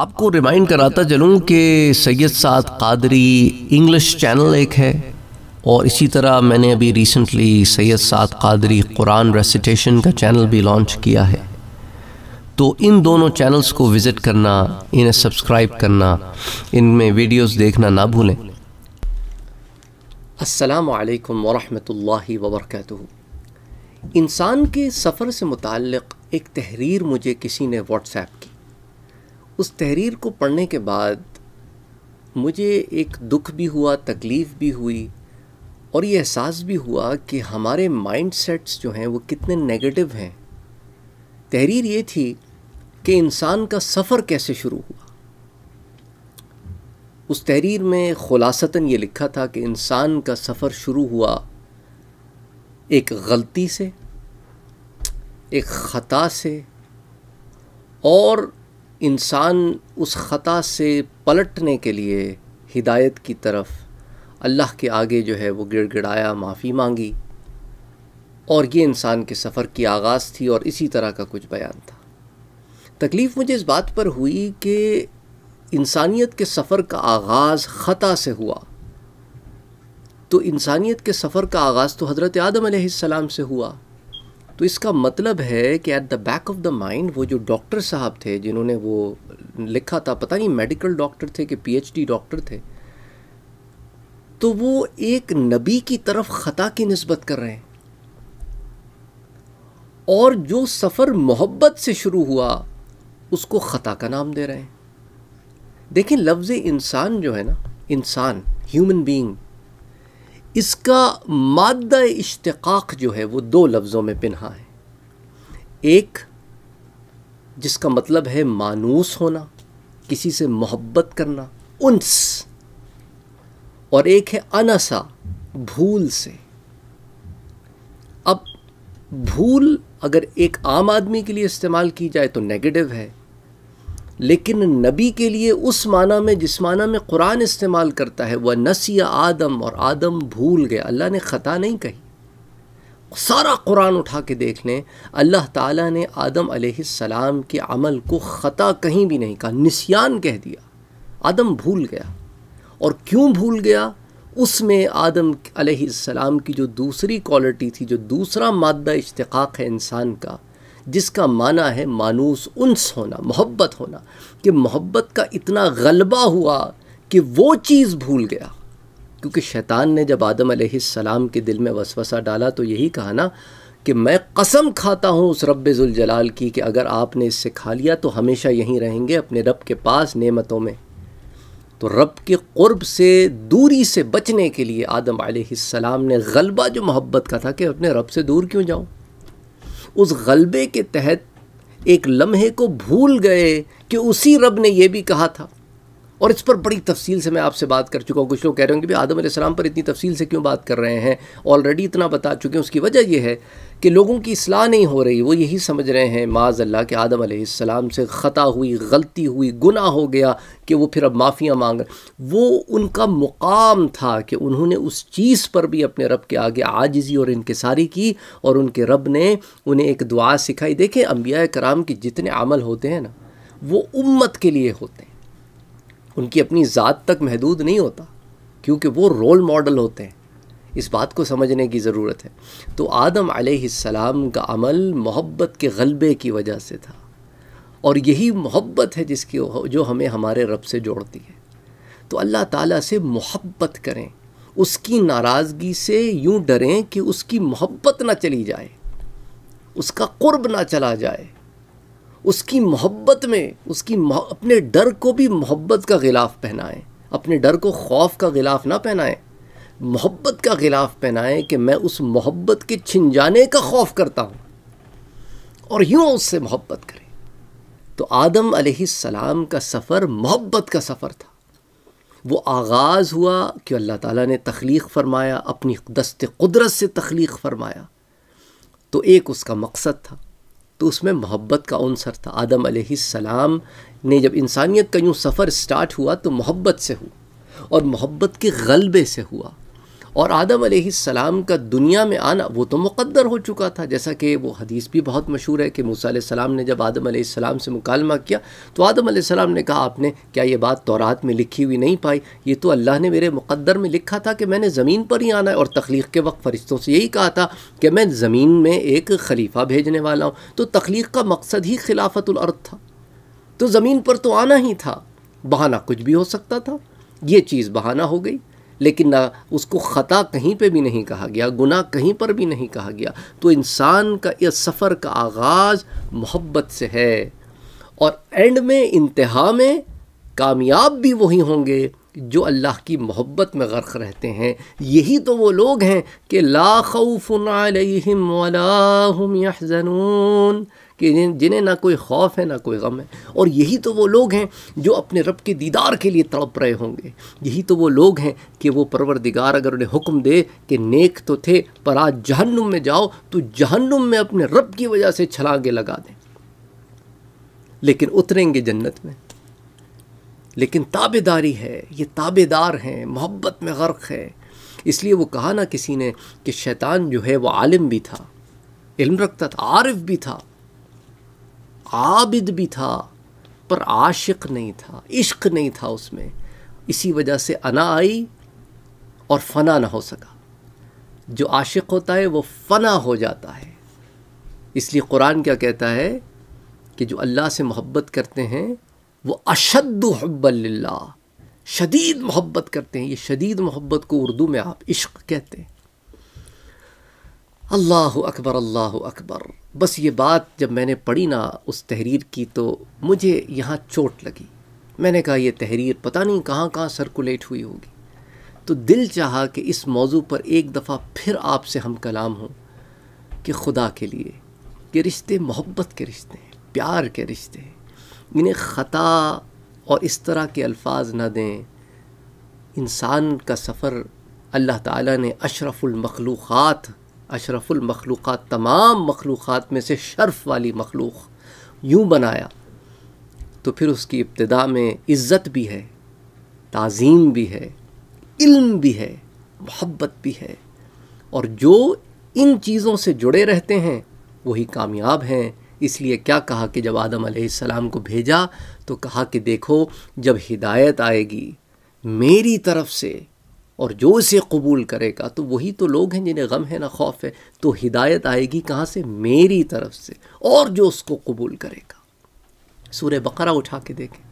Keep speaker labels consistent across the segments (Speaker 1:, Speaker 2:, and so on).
Speaker 1: आपको रिमाइंड कराता चलूँ कि सैयद साद कादरी इंग्लिश चैनल एक है और इसी तरह मैंने अभी रिसेंटली सैयद साद कादरी कुरान रेसिटेशन का चैनल भी लॉन्च किया है तो इन दोनों चैनल्स को विज़िट करना इन्हें सब्सक्राइब करना इनमें वीडियोस देखना ना भूलें असलकम वरहमल वबरक इंसान के सफ़र से मुतक़ एक तहरीर मुझे किसी ने व्हाट्सएप की उस तहरीर को पढ़ने के बाद मुझे एक दुख भी हुआ तकलीफ़ भी हुई और ये एहसास भी हुआ कि हमारे माइंड सेट्स जो हैं वो कितने नेगेटिव हैं तहरीर ये थी कि इंसान का सफ़र कैसे शुरू हुआ उस तहरीर में खुलासतन ये लिखा था कि इंसान का सफ़र शुरू हुआ एक गलती से एक ख़ता से और इंसान उस ख़ता से पलटने के लिए हिदायत की तरफ अल्लाह के आगे जो है वो गिड़गिड़ाया माफ़ी मांगी और ये इंसान के सफ़र की आगाज़ थी और इसी तरह का कुछ बयान था तकलीफ़ मुझे इस बात पर हुई कि इंसानियत के सफ़र का आगाज़ ख़ता से हुआ तो इंसानियत के सफ़र का आगाज़ तो हज़रत आदम सलाम से हुआ तो इसका मतलब है कि at the back of the mind वो जो डॉक्टर साहब थे जिन्होंने वो लिखा था पता नहीं मेडिकल डॉक्टर थे कि पीएचडी डॉक्टर थे तो वो एक नबी की तरफ ख़ता की नस्बत कर रहे हैं और जो सफ़र मोहब्बत से शुरू हुआ उसको ख़ता का नाम दे रहे हैं देखें लफ्ज़ इंसान जो है ना इंसान ह्यूमन बीइंग इसका मादा इश्तक़ाक जो है वो दो लफ्ज़ों में पिन्हा है एक जिसका मतलब है मानूस होना किसी से मोहब्बत करना उन्स और एक है अनसा भूल से अब भूल अगर एक आम आदमी के लिए इस्तेमाल की जाए तो नेगेटिव है लेकिन नबी के लिए उस माना में जिस माना में कुरान इस्तेमाल करता है वह नसी आदम और आदम भूल गया अल्लाह ने ख़ता नहीं कही सारा कुरान उठा के देख लें अल्लाह ताला ने आदम सलाम के अमल को ख़ता कहीं भी नहीं कहा निसियान कह दिया आदम भूल गया और क्यों भूल गया उसमें आदम सलाम की जो दूसरी क्वालिटी थी जो दूसरा मादा इश्तक़ाक़ है इंसान का जिसका माना है मानूस उन्स होना मोहब्बत होना कि मोहब्बत का इतना गलबा हुआ कि वो चीज़ भूल गया क्योंकि शैतान ने जब आदम सलाम के दिल में वसवसा डाला तो यही कहा ना कि मैं कसम खाता हूँ उस रब जलाल की कि अगर आपने इससे खा लिया तो हमेशा यहीं रहेंगे अपने रब के पास नेमतों में तो रब के क़ुरब से दूरी से बचने के लिए आदम सलाम ने गलबा जो मोहब्बत का था कि अपने रब से दूर क्यों जाऊँ उस गलबे के तहत एक लम्हे को भूल गए कि उसी रब ने यह भी कहा था और इस पर बड़ी तफसील से मैं आपसे बात कर चुका हूँ कुछ लोग कह रहे होंगे भी आदम सलाम पर इतनी तफसील से क्यों बात कर रहे हैं ऑलरेडी इतना बता चुके हैं उसकी वजह यह है कि लोगों की असलाह नहीं हो रही वो यही समझ रहे हैं माज अल्लाह के आदम सलाम से ख़ता हुई गलती हुई गुना हो गया कि वो फिर अब माफ़ियाँ मांग रहे वो उनका मुकाम था कि उन्होंने उस चीज़ पर भी अपने रब के आगे आजिज़ी और इनकसारी की और उनके रब ने उन्हें एक दुआ सिखाई देखें अम्बिया कराम के जितने अमल होते हैं ना वो उम्मत के लिए होते हैं उनकी अपनी ज़ात तक महदूद नहीं होता क्योंकि वो रोल मॉडल होते हैं इस बात को समझने की ज़रूरत है तो आदम सलाम का अमल मोहब्बत के गलबे की वजह से था और यही मोहब्बत है जिसकी जो हमें हमारे रब से जोड़ती है तो अल्लाह ताला से मोहब्बत करें उसकी नाराज़गी से यूं डरें कि उसकी मोहब्बत ना चली जाए उसका कुर्ब ना चला जाए उसकी मोहब्बत में उसकी अपने डर को भी मोहब्बत का गिलाफ पहनाएं अपने डर को खौफ का गिलाफ ना पहनाएं मोहब्बत का गिलाफ पहनाएं कि मैं उस मोहब्बत के छिन जाने का खौफ करता हूँ और यूँ उससे मोहब्बत करें तो आदम सलाम का सफ़र मोहब्बत का सफ़र था वो आगाज़ हुआ कि अल्लाह ताला ने तख्लीक फ़रमाया अपनी दस्त कुदरत से तख्लीक फ़रमाया तो एक उसका मकसद था तो उसमें मोहब्बत का अनसर था आदम सलाम ने जब इंसानियत का यूँ सफ़र स्टार्ट हुआ तो मोहब्बत से हुआ और मोहब्बत के गलबे से हुआ और आदम सलाम का दुनिया में आना वो तो मुकद्दर हो चुका था जैसा कि वो हदीस भी बहुत मशहूर है कि मूसा सलाम ने जब आदम सलाम से मुकालमा किया तो आदम सलाम ने कहा आपने क्या ये बात तौरात में लिखी हुई नहीं पाई ये तो अल्लाह ने मेरे मुकद्दर में लिखा था कि मैंने ज़मीन पर ही आना है और तख्लीक के वक्त फ़रिश्तों से यही कहा था कि मैं ज़मीन में एक खलीफा भेजने वाला हूँ तो तख्लीक का मकसद ही खिलाफतुलर्द था तो ज़मीन पर तो आना ही था बहाना कुछ भी हो सकता था ये चीज़ बहाना हो गई लेकिन ना उसको ख़ता कहीं पे भी नहीं कहा गया गुना कहीं पर भी नहीं कहा गया तो इंसान का यह सफ़र का आगाज़ मोहब्बत से है और एंड में इंतहा में कामयाब भी वही होंगे जो अल्लाह की मोहब्बत में गर्क रहते हैं यही तो वो लोग हैं कि ला खौफ़ अलैहिम यहज़नून कि जिन्हें ना कोई खौफ है ना कोई गम है और यही तो वो लोग हैं जो अपने रब के दीदार के लिए तड़प रहे होंगे यही तो वो लोग हैं कि वो परवरदिगार अगर उन्हें हुक्म दे कि नेक तो थे पर आज जहन्नुम में जाओ तो जहन्नुम में अपने रब की वजह से छलांगे लगा दें लेकिन उतरेंगे जन्नत में लेकिन ताबेदारी है ये ताबेदार हैं मोहब्बत में गर्क है इसलिए वो कहा ना किसी ने कि शैतान जो है वो आलिम भी था इल्म रखता था आरिफ भी था आबिद भी था पर आशिक नहीं था इश्क नहीं था उसमें इसी वजह से अना आई और फना ना हो सका जो आशिक होता है वो फना हो जाता है इसलिए कुरान क्या कहता है कि जो अल्लाह से मोहब्बत करते हैं वो अशद हब्बल्ला शदीद मोहब्बत करते हैं ये शदीद मोहब्बत को उर्दू में आप इश्क कहते हैं अल्लाह अकबर अल्लाह अकबर बस ये बात जब मैंने पढ़ी ना उस तहरीर की तो मुझे यहाँ चोट लगी मैंने कहा यह तहरीर पता नहीं कहाँ कहाँ सर्कुलेट हुई होगी तो दिल चाहा कि इस मौजू पर एक दफ़ा फिर आपसे हम कलाम हों कि खुदा के लिए ये रिश्ते मोहब्बत के रिश्ते हैं प्यार के रिश्ते हैं इन्हें ख़ता और इस तरह के अल्फाज ना दें इंसान का सफ़र अल्लाह ताला ने अशरफुल अशरफुलमखलूक़ मखलूक तमाम मखलूक़ में से शर्फ वाली मखलूक़ यूँ बनाया तो फिर उसकी इब्तदा में इज़्ज़त भी है तज़ीम भी है इल्म भी है मोहब्बत भी है और जो इन चीज़ों से जुड़े रहते हैं वही कामयाब हैं इसलिए क्या कहा कि जब आदम आसमाम को भेजा तो कहा कि देखो जब हिदायत आएगी मेरी तरफ से और जो इसे कबूल करेगा तो वही तो लोग हैं जिन्हें गम है ना खौफ है तो हिदायत आएगी कहाँ से मेरी तरफ से और जो उसको कबूल करेगा सूर्य बकरा उठा के देखें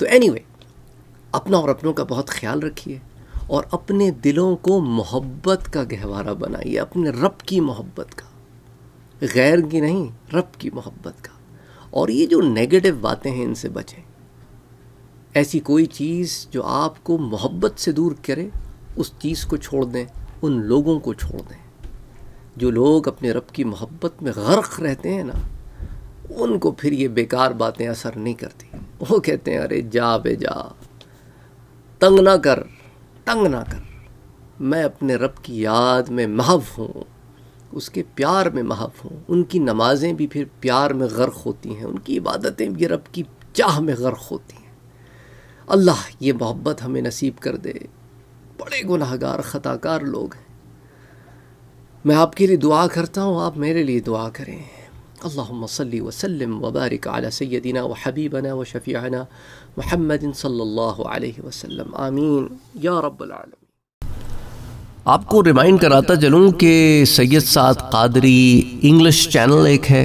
Speaker 1: तो एनी anyway, अपना और अपनों का बहुत ख्याल रखिए और अपने दिलों को मोहब्बत का गहवारा बनाइए अपने रब की मोहब्बत का गैर की नहीं रब की मोहब्बत का और ये जो नेगेटिव बातें हैं इनसे बचें ऐसी कोई चीज़ जो आपको मोहब्बत से दूर करे उस चीज़ को छोड़ दें उन लोगों को छोड़ दें जो लोग अपने रब की मोहब्बत में गर्क रहते हैं ना उनको फिर ये बेकार बातें असर नहीं करती वो कहते हैं अरे जा बे जा तंग ना कर तंग ना कर मैं अपने रब की याद में महव हूँ उसके प्यार में महव हूँ उनकी नमाज़ें भी फिर प्यार में गर्क होती हैं उनकी इबादतें भी रब की चाह में गर्क होती हैं अल्लाह ये मोहब्बत हमें नसीब कर दे बड़े गुनाहगार ख़ताकार लोग हैं मैं आपके लिए दुआ करता हूँ आप मेरे लिए दुआ करें अल्लाम सल्ली वसलम वबारक अला सैदिना व हबीबना व शफियाना महमदिन सल्लल्लाहु अलैहि वसल्लम आमीन या रब्बुल आपको रिमाइंड कराता चलूँ कि सैयद साद कादरी इंग्लिश चैनल एक है